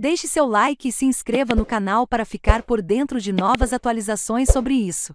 Deixe seu like e se inscreva no canal para ficar por dentro de novas atualizações sobre isso.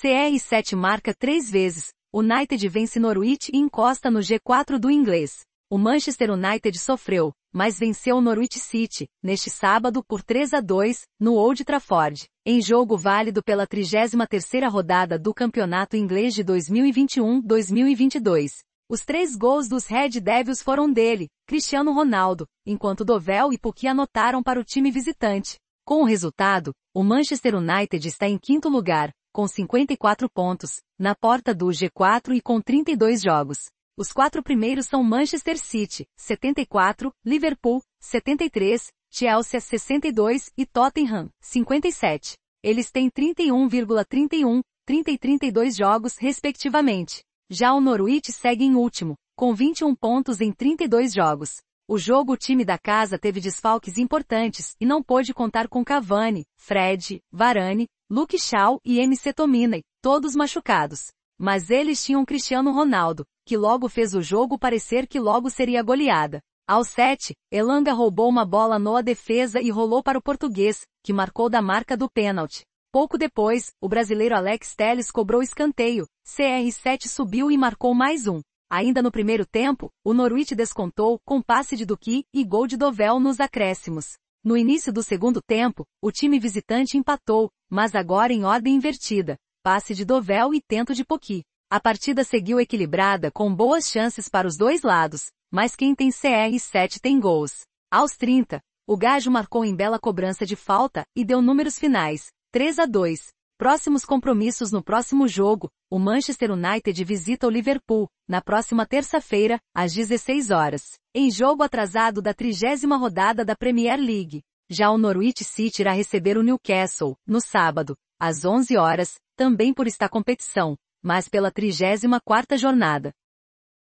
CR7 marca três vezes. United vence Norwich e encosta no G4 do inglês. O Manchester United sofreu, mas venceu o Norwich City, neste sábado por 3 a 2, no Old Trafford, em jogo válido pela 33ª rodada do Campeonato Inglês de 2021-2022. Os três gols dos Red Devils foram dele, Cristiano Ronaldo, enquanto Dovell e Puki anotaram para o time visitante. Com o resultado, o Manchester United está em quinto lugar, com 54 pontos, na porta do G4 e com 32 jogos. Os quatro primeiros são Manchester City, 74, Liverpool, 73, Chelsea 62 e Tottenham, 57. Eles têm 31,31, 30 e 32 jogos, respectivamente. Já o Norwich segue em último, com 21 pontos em 32 jogos. O jogo o time da casa teve desfalques importantes e não pôde contar com Cavani, Fred, Varane, Luke Shaw e MC Tominay, todos machucados. Mas eles tinham Cristiano Ronaldo, que logo fez o jogo parecer que logo seria goleada. Ao 7, Elanga roubou uma bola no a defesa e rolou para o português, que marcou da marca do pênalti. Pouco depois, o brasileiro Alex Telles cobrou escanteio, CR7 subiu e marcou mais um. Ainda no primeiro tempo, o Norwich descontou com passe de Duque e gol de Dovel nos acréscimos. No início do segundo tempo, o time visitante empatou, mas agora em ordem invertida. Passe de Dovel e tento de Poqui. A partida seguiu equilibrada com boas chances para os dois lados, mas quem tem CR7 tem gols. Aos 30, o Gajo marcou em bela cobrança de falta e deu números finais, 3 a 2. Próximos compromissos no próximo jogo, o Manchester United visita o Liverpool, na próxima terça-feira, às 16 horas, em jogo atrasado da trigésima rodada da Premier League. Já o Norwich City irá receber o Newcastle, no sábado, às 11 horas, também por esta competição, mas pela 34 quarta jornada.